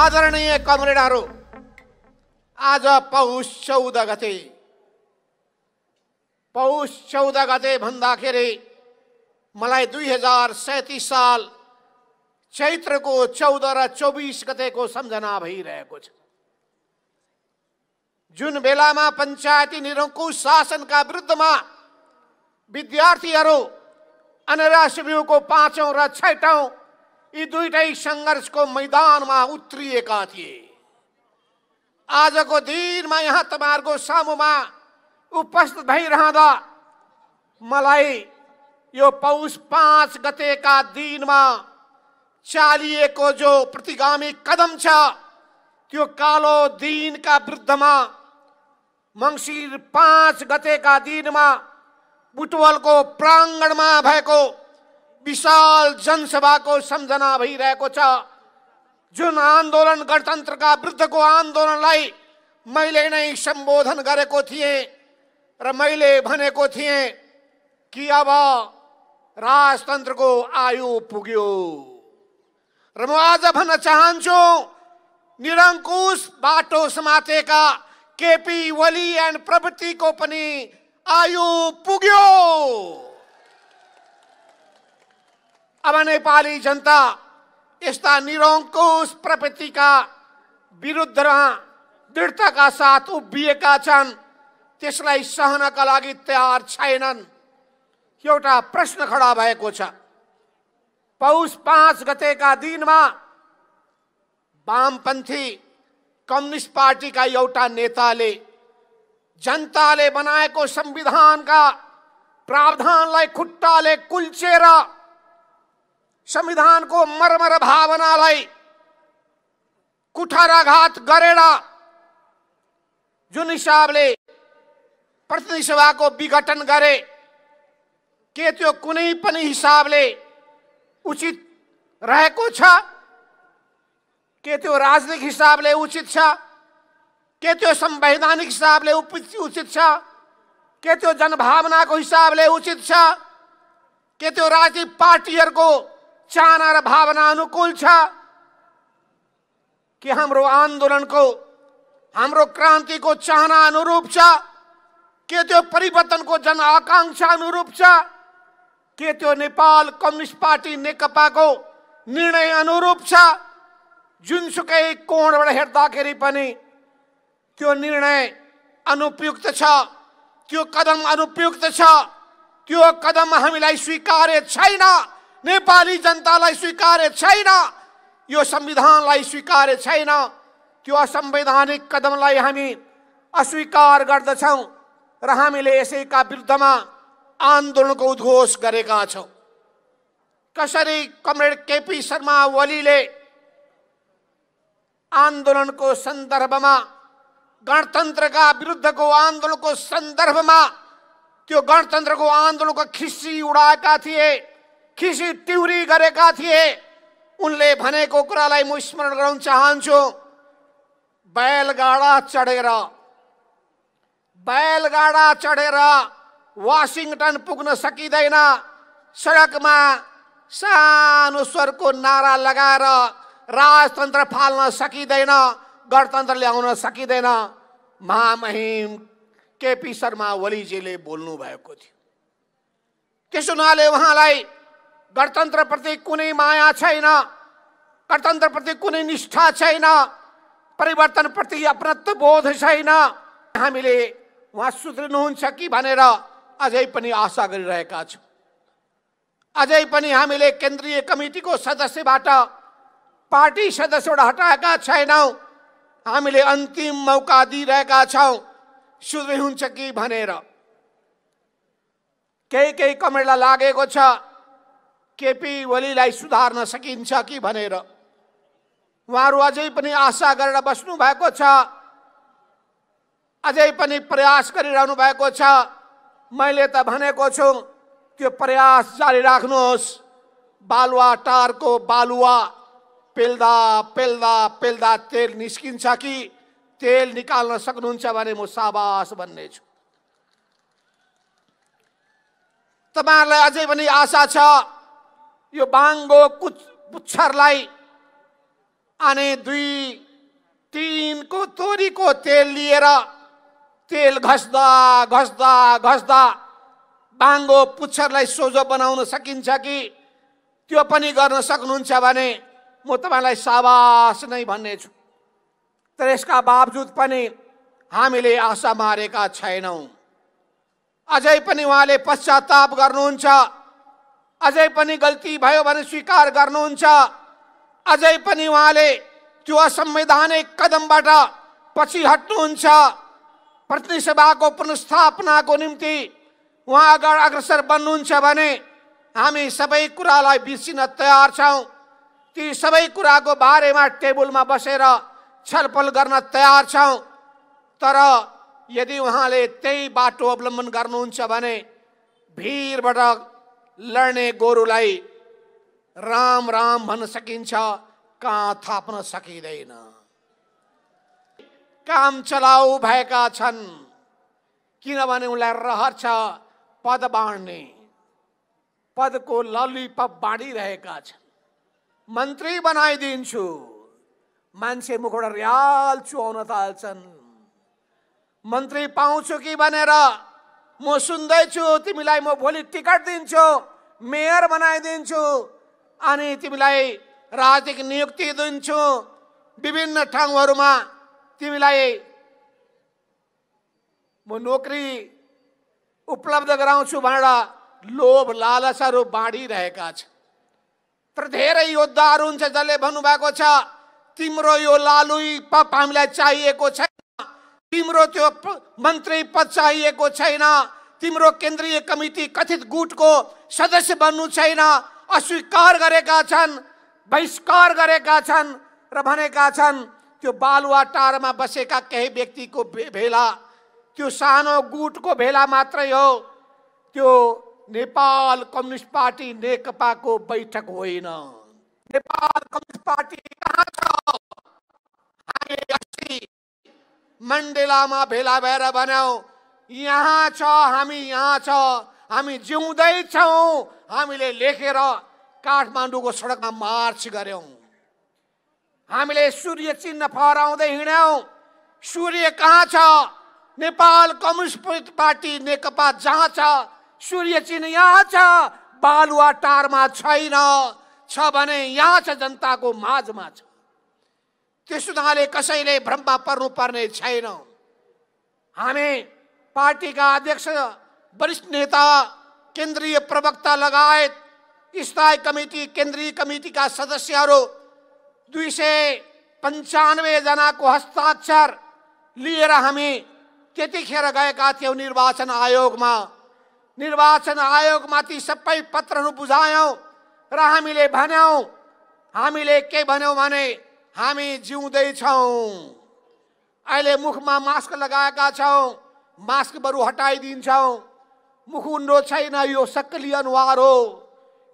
आदरणीय कॉम्रेडहरू आज पौष चौध गते पौष चौध गते भन्दाखेरि मलाई दुई हजार सैंतीस साल चैत्रको चौध र चौबिस गतेको सम्झना जो बेला में पंचायती पञ्चायती शासन का विरुद्ध में विद्यार्थी शिविरको को पांचों छैटौँ ये दुईट संघर्ष को मैदान में उतरि थे आज को दिन में यहाँ तमार्गो सामू में उपस्थित रह मलाई यो पौष पांच गते का दिन में को जो प्रतिगामी कदम छ त्यो कालो पांच गते का दिन में बुटवल को प्रांगण में विशाल जनसभा को समझना भई आंदोलन गणतंत्र का वृद्ध को आंदोलन लाई मैं नहीं संबोधन करे थिएँ र मैले को थिएँ कि अब को आयु पुग्यो र म आज भन्न चाहन्छु निरङ्कुश बाटो समातेका केपी एंड एन्ड को आयु पुग्यो अब नेपाली जनता यस्ता निरङ्कुश प्रवृत्तिका दृढ़ता का साथ उभन छन् सहन का लगी तैयार छन एटा प्रश्न खडा पौष पांच गते का दिन में वामपंथी कम्युनिस्ट पार्टी का एटा नेता जनता ने बनाया संविधान का प्रावधान लुट्टा कुल्चेर संविधान को मरमर लाई कुठाराघात जो हिसाब ने प्रतिनिधि को विघटन करे के तो कुछ हिसाब हिसाबले उचित रह के तो राजनीतिक हिसाबले उचित के तो संवैधानिक से उचित तो जनभावना को हिसाब से उचित के तो राजनीतिक को भावना अनुकूल कि हम आंदोलन को हम क्रांति को चाहना अनुरूप के त्यो परिवर्तन को जन आकांक्षा अनुरूप के त्यो नेपाल कम्युनिस्ट पार्टी नेकपा को निर्णय अनुरूप जुनसुक कोण बड़ हेखे त्यो निर्णय अनुपयुक्त त्यो कदम अनुपयुक्त त्यो कदम हामीलाई स्वीकार छैन नेपाली जनतालाई स्वीकार्य छैन यो संविधानलाई स्वीकार्य छैन त्यो असंवैधानिक कदमलाई हामी अस्वीकार गर्दछौँ र हामीले यसैका विरुद्धमा आन्दोलनको उद्घोष गरेका छौँ कसरी कमरेड केपी शर्मा ओलीले आन्दोलनको सन्दर्भमा गणतन्त्रका विरुद्धको आन्दोलनको सन्दर्भमा त्यो गणतन्त्रको आन्दोलनको खिस्सी उडाएका थिए खिसिट्युरी गरेका थिए उनले भनेको कुरालाई म स्मरण गराउन चाहन्छु बैलगाडा चढेर बैलगाडा चढेर वासिङटन पुग्न सकिँदैन सडकमा सानो स्वरको नारा लगाएर राजतन्त्र फाल्न सकिँदैन गणतन्त्र ल्याउन सकिँदैन महामहिम केपी शर्मा ओलीजीले बोल्नु भएको थियो त्यसो हुनाले उहाँलाई गणतंत्र प्रति कुछ माया छैन प्रति कुछ निष्ठा छैन प्रति अपनत्व बोध छैन हामीले उहाँ सुध्रिनुहुन्छ कि अज्ञान आशा कर अज्ञान हमें केन्द्रीय कमिटी को सदस्य पार्टी सदस्य हटाया छेन हमें अंतिम मौका दिइरहेका छौँ सुध्रिनुहुन्छ कि भनेर केही केही कमेडलाई केपी ओलीलाई सुधार्न सकिन्छ कि भनेर उहाँहरू अझै पनि आशा गरेर बस्नु भएको छ अझै पनि प्रयास गरिरहनु भएको छ मैले त भनेको छु त्यो प्रयास जारी राख्नुहोस् बालुवा टारको बालुवा पेल्दा पेल्दा पेल्दा तेल निस्किन्छ कि तेल निकाल्न सक्नुहुन्छ भने म साबास भन्ने छु तपाईँहरूलाई अझै पनि आशा छ यो बाङ्गो कुच पुच्छरलाई अनि दुई तिनको तोरीको तेल लिएर तेल घस्दा घस्दा घस्दा बाङ्गो पुच्छरलाई सोझो बनाउन सकिन्छ कि त्यो पनि गर्न सक्नुहुन्छ भने म तपाईँलाई साबास नै भन्नेछु तर यसका बावजुद पनि हामीले आशा मारेका छैनौँ अझै पनि उहाँले पश्चाताप गर्नुहुन्छ अझै गलती भो भयो भने स्वीकार गर्नुहुन्छ अझै पनि उहाँले त्यो असंवैधानिक सभा पछि हट्नुहुन्छ को निति निम्ति अगर अग्रसर अग्रसर बन्नुहुन्छ भने हामी सबै कुरालाई बिर्सिन तयार कुछ ती सबै में टेबल में बसेर छलफल गर्न तयार छौँ तर यदि उहाँले त्यही बाटो अवलम्बन गर्नुहुन्छ भने लड्ने गोरुलाई राम राम भन्न सकिन्छ कहाँ थाप्न सकिँदैन काम चलाउ भएका छन् किनभने उसलाई रहर छ पद बाँड्ने पदको ललिपप बाँडिरहेका छन् मन्त्री बनाइदिन्छु मान्छे मुखबाट ऱ्याल चुहाउन थाल्छन् मन्त्री पाउँछु कि भनेर म सुन्दैछु तिमीलाई म भोलि टिकट दिन्छु मेयर बनाइदिन्छु अनि तिमीलाई राजनीतिक नियुक्ति दिन्छु विभिन्न ठाउँहरूमा तिमीलाई म नोकरी उपलब्ध गराउँछु भनेर लोभ लालसहरू बाँडिरहेका छन् तर धेरै योद्धाहरू हुन्छ जसले भन्नुभएको छ तिम्रो यो लालुई पप हामीलाई चाहिएको छैन तिम्रो त्यो मन्त्री पद चाहिएको छैन तिम्रो केन्द्रीय कमिटी कथित गुट को सदस्य बनु छैन अस्वीकार गरेका छन् बहिष्कार गरेका छन् र भनेका छन् त्यो बालुवा टारमा बसेका केही व्यक्तिको भेला त्यो सानो गुटको भेला मात्रै हो त्यो नेपाल कम्युनिस्ट पार्टी को बैठक होइन नेपाल कम्युनिस्ट पार्टी कहाँ छ मण्डेलामा भेला भएर बनाऊ यहाँ छ हामी यहाँ छ हामी जिउँदैछौँ हामीले लेखेर काठमाडौँको सडकमा मार्च गऱ्यौँ हामीले सूर्य चिन्ह फहराउँदै हिँड्यौँ सूर्य कहाँ छ नेपाल कम्युनिस्ट पार्टी नेकपा जहाँ छ सूर्य चिन्ह यहाँ छ बालुवा टारमा छैन छ भने यहाँ छ जनताको माझमा छ त्यसो हुनाले कसैले भ्रममा पर्ने छैन हामी पार्टी का अध्यक्ष वरिष्ठ नेता केंद्रीय प्रवक्ता लगाए स्थायी कमेटी केंद्रीय कमेटी का सदस्य दुई से पंचानवे जना को हस्ताक्षर लिये हमी त्यतिखेर गएका थियौँ निर्वाचन आयोगमा निर्वाचन आयोगमा ती सबै पत्रहरू बुझायौँ र हामीले भन्यौँ हामीले हमी भन्यौँ भने हामी जिउँदैछौँ अहिले मुखमा मास्क बरु हटाइदिन्छौँ मुखुन्डो छैन यो सक्कली अनुहार हो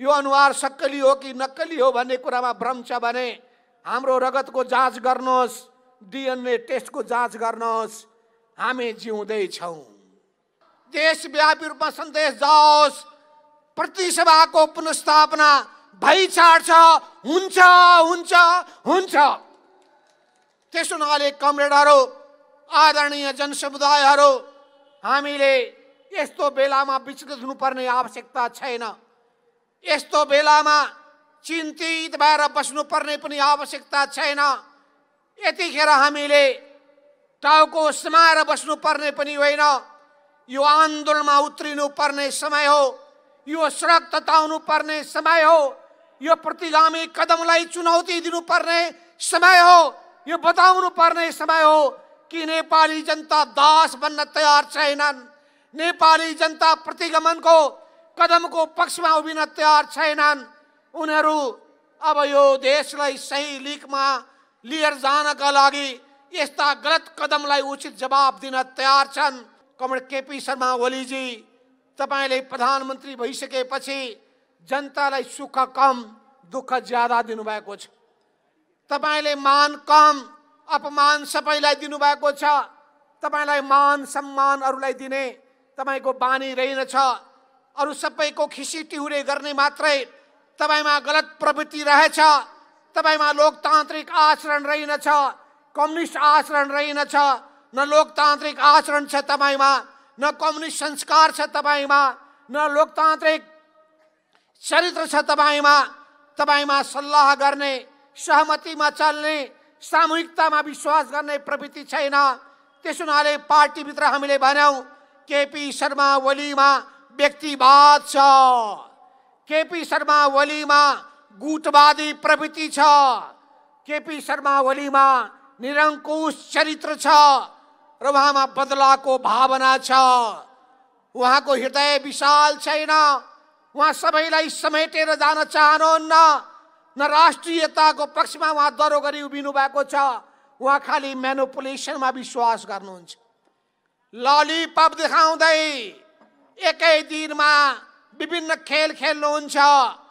यो अनुहार सक्कली हो कि नक्कली हो भन्ने कुरामा भ्रम छ भने हाम्रो रगतको जाँच गर्नुहोस् डिएनए टेस्टको जाँच गर्नुहोस् हामी जिउँदैछौँ देशव्यापी रूपमा सन्देश जाओस् प्रतिसभाको पुनस्थापना भइ हुन्छ हुन्छ हुन्छ त्यसो हुनाले कमरेडहरू आदरणीय जनसमुदायहरू हामीले यस्तो बेलामा विचलित आवश्यकता छैन यस्तो बेलामा चिन्तित भएर बस्नुपर्ने पनि आवश्यकता छैन यतिखेर हामीले टाउको समाएर बस्नुपर्ने पनि होइन यो आन्दोलनमा उत्रिनु पर्ने समय हो यो सडक तताउनु पर्ने समय हो यो प्रतिगामी कदमलाई चुनौती दिनुपर्ने समय हो यो बताउनु पर्ने समय हो कि नेपाली जनता दास बन्न तैयार छैनन् नेपाली जनता प्रतिगमन को कदम को पक्ष में उभन तैयार छैनन् उनीहरू अब यो देशलाई सही लीक में लीर जान का लगी यहां गलत कदम उचित जवाब दिन तैयार छन् कमरेड केपी शर्मा ओलीजी तपाईँले भई सके जनता सुख कम दुख ज्यादा दिनुभएको छ मान कम अपमान सबैलाई दिनुभएको छ तपाईँलाई मान सम्मान अरूलाई दिने तपाईँको बानी रहेनछ अरू सबैको खिसी टिहुरे गर्ने मात्रै तपाईँमा गलत प्रवृत्ति रहेछ तपाईँमा लोकतान्त्रिक आचरण रहेनछ कम्युनिस्ट आचरण रहेनछ न लोकतान्त्रिक आचरण छ तपाईँमा न कम्युनिस्ट संस्कार छ तपाईँमा न लोकतान्त्रिक चरित्र छ तपाईँमा तपाईँमा सल्लाह गर्ने सहमतिमा चल्ने सामूहिकतामा विश्वास गर्ने प्रवृत्ति छैन त्यस हुनाले पार्टीभित्र हामीले भन्यौँ केपी शर्मा ओलीमा व्यक्तिवाद छ केपी शर्मा ओलीमा गुटवादी प्रवृत्ति छ केपी शर्मा ओलीमा निरङ्कुश चरित्र छ र उहाँमा बदलाको भावना छ उहाँको हृदय विशाल छैन उहाँ सबैलाई समेटेर जान चाहनुहुन्न न राष्ट्रियताको पक्षमा उहाँ दरो गरी उभिनु भएको छ उहाँ खालि मेनोपुलेसनमा विश्वास गर्नुहुन्छ ललिपप देखाउँदै एकै दिनमा विभिन्न खेल खेल्नुहुन्छ